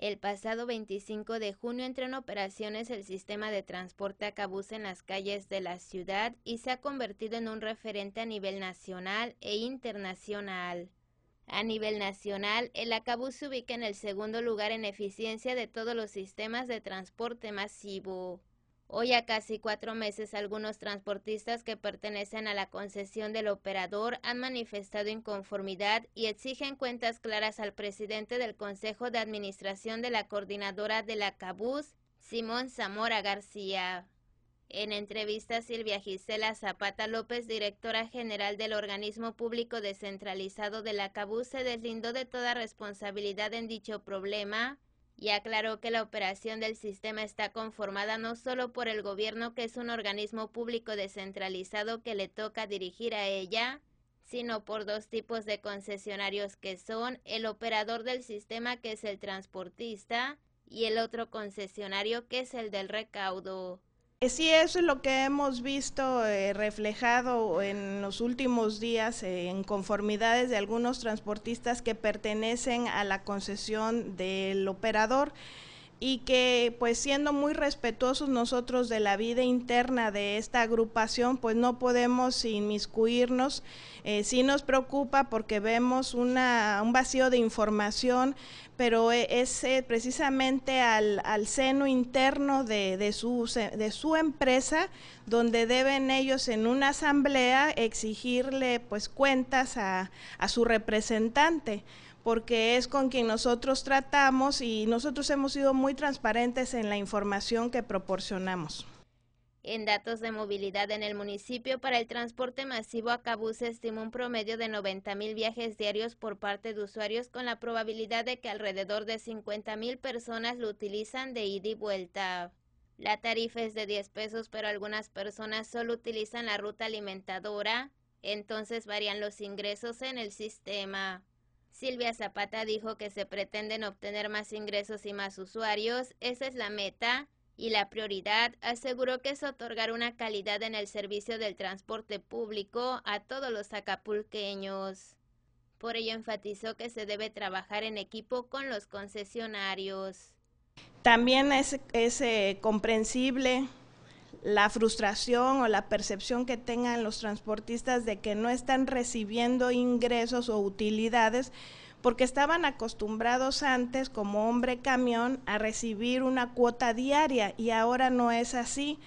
El pasado 25 de junio entró en operaciones el sistema de transporte a en las calles de la ciudad y se ha convertido en un referente a nivel nacional e internacional. A nivel nacional, el acabús se ubica en el segundo lugar en eficiencia de todos los sistemas de transporte masivo. Hoy a casi cuatro meses algunos transportistas que pertenecen a la concesión del operador han manifestado inconformidad y exigen cuentas claras al presidente del Consejo de Administración de la Coordinadora de la Cabús, Simón Zamora García. En entrevista, Silvia Gisela Zapata López, directora general del organismo público descentralizado de la Cabús, se deslindó de toda responsabilidad en dicho problema y aclaró que la operación del sistema está conformada no solo por el gobierno, que es un organismo público descentralizado que le toca dirigir a ella, sino por dos tipos de concesionarios que son el operador del sistema, que es el transportista, y el otro concesionario, que es el del recaudo. Eh, sí, eso es lo que hemos visto eh, reflejado en los últimos días eh, en conformidades de algunos transportistas que pertenecen a la concesión del operador y que pues siendo muy respetuosos nosotros de la vida interna de esta agrupación, pues no podemos inmiscuirnos. Eh, sí nos preocupa porque vemos una, un vacío de información, pero e, es eh, precisamente al, al, seno interno de, de, su, empresa donde deben ellos en una asamblea exigirle pues cuentas a, a su representante porque es con quien nosotros tratamos y nosotros hemos sido muy transparentes en la información que proporcionamos. En datos de movilidad en el municipio para el transporte masivo a se estimó un promedio de 90 mil viajes diarios por parte de usuarios con la probabilidad de que alrededor de 50 mil personas lo utilizan de ida y vuelta. La tarifa es de 10 pesos pero algunas personas solo utilizan la ruta alimentadora, entonces varían los ingresos en el sistema. Silvia Zapata dijo que se pretenden obtener más ingresos y más usuarios, esa es la meta y la prioridad, aseguró que es otorgar una calidad en el servicio del transporte público a todos los acapulqueños. Por ello enfatizó que se debe trabajar en equipo con los concesionarios. También es, eh, comprensible la frustración o la percepción que tengan los transportistas de que no están recibiendo ingresos o utilidades porque estaban acostumbrados antes como hombre camión a recibir una cuota diaria y ahora no es así.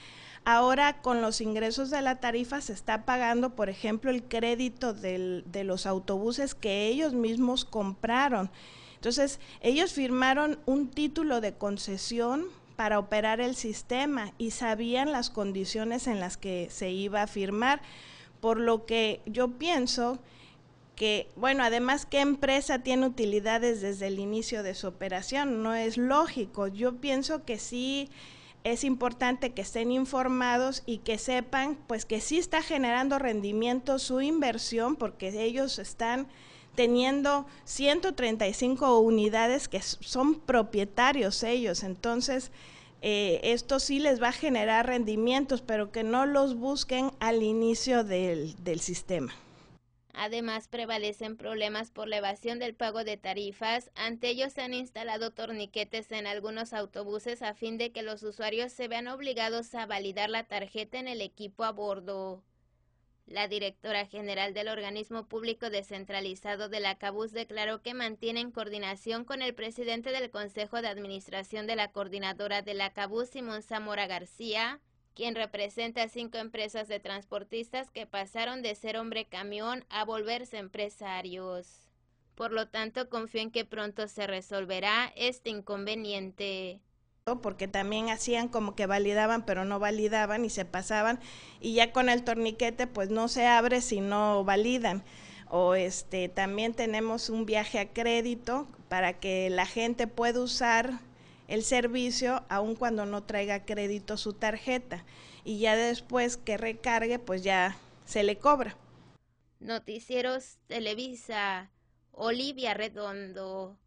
Ahora con los ingresos de la tarifa se está pagando, por ejemplo, el crédito del, de los autobuses que ellos mismos compraron. Entonces, ellos firmaron un título de concesión para operar el sistema y sabían las condiciones en las que se iba a firmar. Por lo que yo pienso que, bueno, además, ¿qué empresa tiene utilidades desde el inicio de su operación? No es lógico. Yo pienso que sí es importante que estén informados y que sepan, pues, que sí está generando rendimiento su inversión porque ellos están teniendo 135 unidades que son propietarios ellos. Entonces, eh, esto sí les va a generar rendimientos, pero que no los busquen al inicio del, del sistema. Además, prevalecen problemas por la evasión del pago de tarifas. Ante ello, se han instalado torniquetes en algunos autobuses a fin de que los usuarios se vean obligados a validar la tarjeta en el equipo a bordo. La directora general del organismo público descentralizado de la CABUS declaró que mantiene en coordinación con el presidente del Consejo de Administración de la coordinadora de la CABUS, Simón Zamora García, quien representa a cinco empresas de transportistas que pasaron de ser hombre camión a volverse empresarios. Por lo tanto, confío en que pronto se resolverá este inconveniente porque también hacían como que validaban pero no validaban y se pasaban y ya con el torniquete pues no se abre si no validan o este también tenemos un viaje a crédito para que la gente pueda usar el servicio aun cuando no traiga crédito su tarjeta y ya después que recargue pues ya se le cobra. Noticieros Televisa Olivia Redondo.